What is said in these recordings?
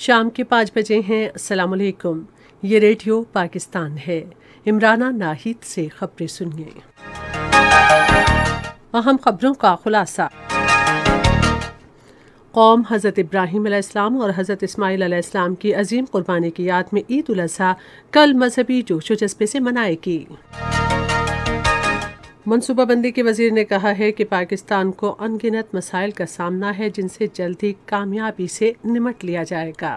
शाम के पाँच बजे हैं असलकुम ये रेडियो पाकिस्तान है इमराना नाहिद से खबरें सुनिए अहम खबरों का खुलासा कौम हज़रत इब्राहिम अलैहिस्सलाम और हज़रत इस्माईल अलैहिस्सलाम की अजीम कुर्बानी की याद में ईद उल अजहा कल मजहबी जोशो जज्बे से मनाएगी मनसूबाबंदी के वजीर ने कहा है कि पाकिस्तान को अनगिनत मसाइल का सामना है जिनसे जल्दी कामयाबी से निमट लिया जाएगा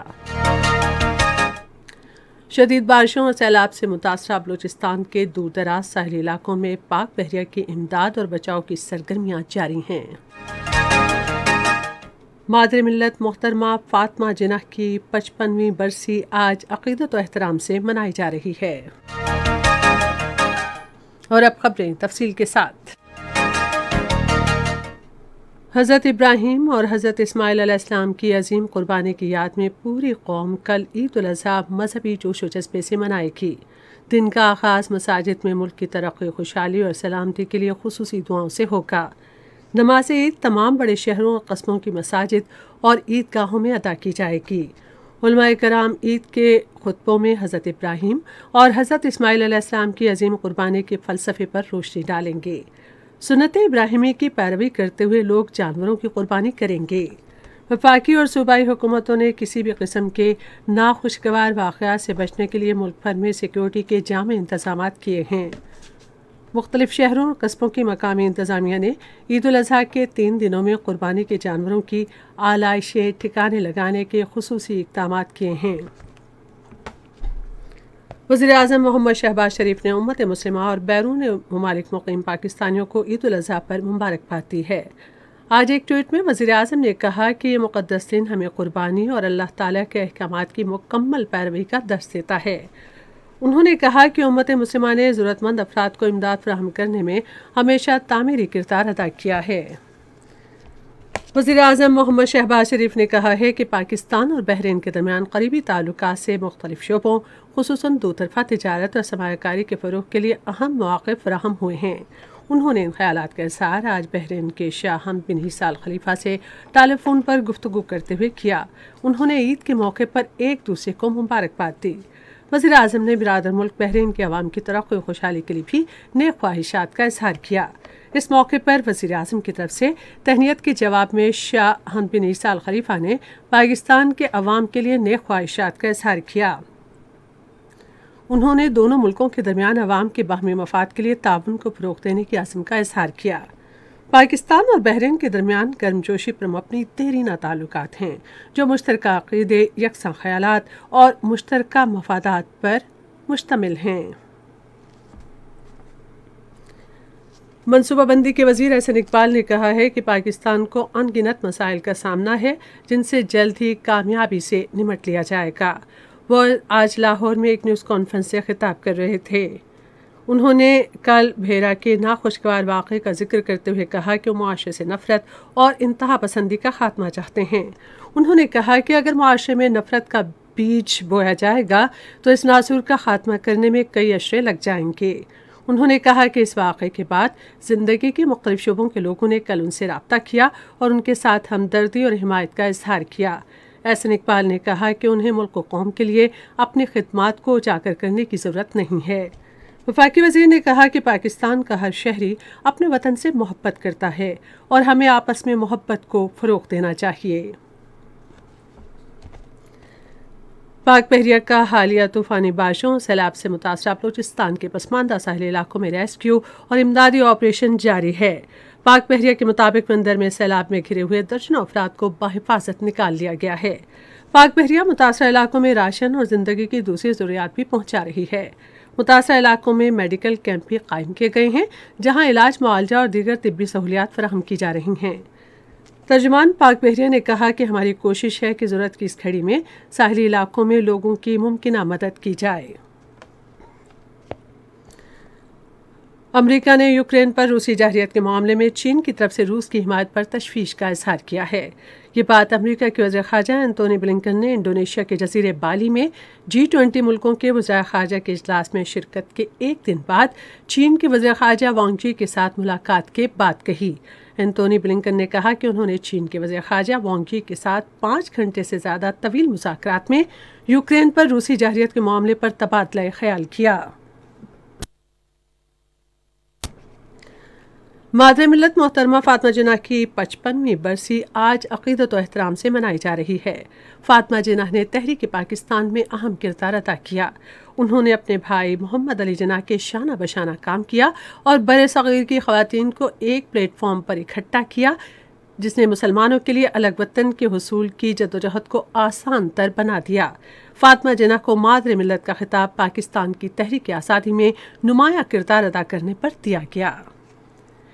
शदीद बारिशों और सैलाब से मुतासर बलूचिस्तान के दूरदराज साहली इलाकों में पाक बहरिया की इमदाद और बचाव की सरगर्मियां जारी हैं मादर मिलत मोहतरमा फातमा जिनाह की पचपनवीं बरसी आज अकीदत और एहतराम से मनाई जा रही है और अब खबरें तफसील के साथ हज़रत इब्राहिम और हज़रत इसमाइल इस्लाम की अजीम कुर्बानी की याद में पूरी कौम कल ईद अजी मजहबी जोश व जज्बे से मनाएगी दिन का आगाज़ मसाजिद में मुल्क की तरक्की खुशहाली और सलामती के लिए खसूस दुआओं से होगा नमाज ईद तमाम बड़े शहरों और कस्बों की मसाजिद और ईदगाहों में अदा की जाएगी कराम ईद के खुतबों में हज़रत इब्राहिम और हज़रत इसमाईल की अजीम कुर्बानी के फ़लसफ़े पर रोशनी डालेंगे सुनत इब्राहिमी की पैरवी करते हुए लोग जानवरों की कुर्बानी करेंगे वफाकी और सूबाई हुकूमतों ने किसी भी किस्म के नाखुशगवार वाक़ से बचने के लिए मुल्क भर में सिक्योरिटी के जाम इंतजाम किए हैं मुख्तलिफ शहरों और कस्बों की मकामी इंतज़ामिया ने ईद अजी के तीन दिनों में कुर्बानी के जानवरों की आलाइशें ठिकाने लगाने के खसूस इकदाम किए हैं वजी अजम मोहम्मद शहबाज शरीफ ने उम्मत मुस्लिम और बैरून ममालिक मुकम पाकिस्तानियों को ईद अजी पर मुबारकबाद दी है आज एक ट्वीट में वजी अजम ने कहा कि ये मुक़दस दिन हमें कुर्बानी और अल्लाह ताली के अहकाम की मुकम्मल पैरवी का दर्ज देता है उन्होंने कहा कि उम्मत मुसलमा ने ज़रूरतमंद अफराद को इमदाद फ्राहम करने में हमेशा तामीरी किरदार अदा किया है वजी अजम मोहम्मद शहबाज शरीफ ने कहा है कि पाकिस्तान और बहरीन के दरमियान करीबी ताल्लुक से मुख्तलिफ शोबों खसूस दो तरफ़ा तजारत और सरमाकारी के फ़रूग के लिए अहम मौक़ फ्राहम हुए हैं उन्होंने इन ख्याल का इजहार आज बहरीन के शाह हम बिन हिसाल खलीफा से टेलीफोन पर गुफ्तु करते हुए किया उन्होंने ईद के मौके पर एक दूसरे को मुबारकबाद दी वजी अजम ने बिरदर मुल्क बहरीन के अवाम की तरक् खुशहाली के लिए भी नए ख्वाहिशात का इजहार किया इस मौके पर वजीर अजम की तरफ से तहनीत के जवाब में शाह हम बिन ईसा अल खलीफा ने पाकिस्तान के अवाम के लिए नए ख्वाहिशात का इजहार किया उन्होंने दोनों मुल्कों के दरमियान अवाम के बाहमी मफाद के लिए ताउन को फ़रोग देने की आज़म का इजहार किया पाकिस्तान और बहरीन के दरमियान गर्मजोशी पर अपनी तेरीना ताल्लुक हैं जो मुश्तर अकीदे यकसा ख्याल और मुश्तर मफादात पर मुश्तम हैं मनसूबाबंदी के वजीर एहसन इकबाल ने कहा है कि पाकिस्तान को अनगिनत मसाइल का सामना है जिनसे जल्द ही कामयाबी से निमट लिया जाएगा वह आज लाहौर में एक न्यूज़ कॉन्फ्रेंस से खिताब कर रहे थे उन्होंने कल भेरा के नाखुशगवार वाक़े का जिक्र करते हुए कहा कि वो माशरे से नफरत और इंतहा पसंदी का खात्मा चाहते हैं उन्होंने कहा कि अगर माशरे में नफरत का बीज बोया जाएगा तो इस नासूर का खात्मा करने में कई अशरे लग जाएंगे उन्होंने कहा कि इस वाक़े के बाद ज़िंदगी के मुख्त शुबों के लोगों ने कल उनसे रबता किया और उनके साथ हमदर्दी और हिमायत का इजहार किया एसन इकबाल ने कहा कि उन्हें मुल्क व कौम के लिए अपनी खदमात को उजागर करने की ज़रूरत नहीं है वफाकी वजीर ने कहा कि पाकिस्तान का हर शहरी अपने वतन से मोहब्बत करता है और हमें आपस में मोहब्बत को फ़रोग देना चाहिए पाक बहरिया का हालिया तूफ़ानी बारिशों सैलाब से मुतासर बलोचिस्तान के पसमानदा साहिल इलाकों में रेस्क्यू और इमदादी ऑपरेशन जारी है पाक बहरिया के मुताबिक मंदर में सैलाब में घिरे हुए दर्जनों अफराद को बाहिफाजत निकाल लिया गया है पाक बहरिया मुतासर इलाकों में राशन और जिंदगी की दूसरी ज़रूरियात भी पहुँचा रही है मुतासर इलाकों में मेडिकल कैंप भी कायम किए गए हैं जहाँ इलाज मुआवजा और दीगर तबी सहूलियात फराम की जा रही हैं तर्जमान पाक बहरिया ने कहा कि हमारी कोशिश है कि ज़रूरत की इस घड़ी में साहली इलाकों में लोगों की मुमकिन मदद की जाए अमेरिका ने यूक्रेन पर रूसी जहरीत के मामले में चीन की तरफ से रूस की हिमायत पर तशवीश का इजहार किया है ये बात अमेरिका के वजर खारजा एंतोनी ब्लिंकन ने इंडोनेशिया के जजीर बाली में जी ट्वेंटी मुल्कों के वजह खारजा के अजलास में शिरकत के एक दिन बाद चीन के वजर खारजा वांगजी के साथ मुलाकात के बाद कही एंतोनी ब्लिंकन ने कहा कि उन्होंने चीन के वजर खारजा वांगजी के साथ पाँच घंटे से ज़्यादा तवील मुजाक में यूक्रेन पर रूसी जहरीत के मामले पर तबादला ख्याल किया मादर मिलत मोहतरमा फातमा जना की पचपनवीं बरसी आज अकीदत और अहतराम से मनाई जा रही है फातमा जिना ने तहरीक पाकिस्तान में अहम किरदार अदा किया उन्होंने अपने भाई मोहम्मद अली जना के शाना बशाना काम किया और बड़े सग़ीर की खातन को एक प्लेटफॉर्म पर इकट्ठा किया जिसने मुसलमानों के लिए अलग वतन के हसूल की जदोजहद को आसान तर बना दिया फातमा जना को मादर मिलत का खिताब पाकिस्तान की तहरीक आज़ादी में नुमाया किरदार अदा करने पर दिया गया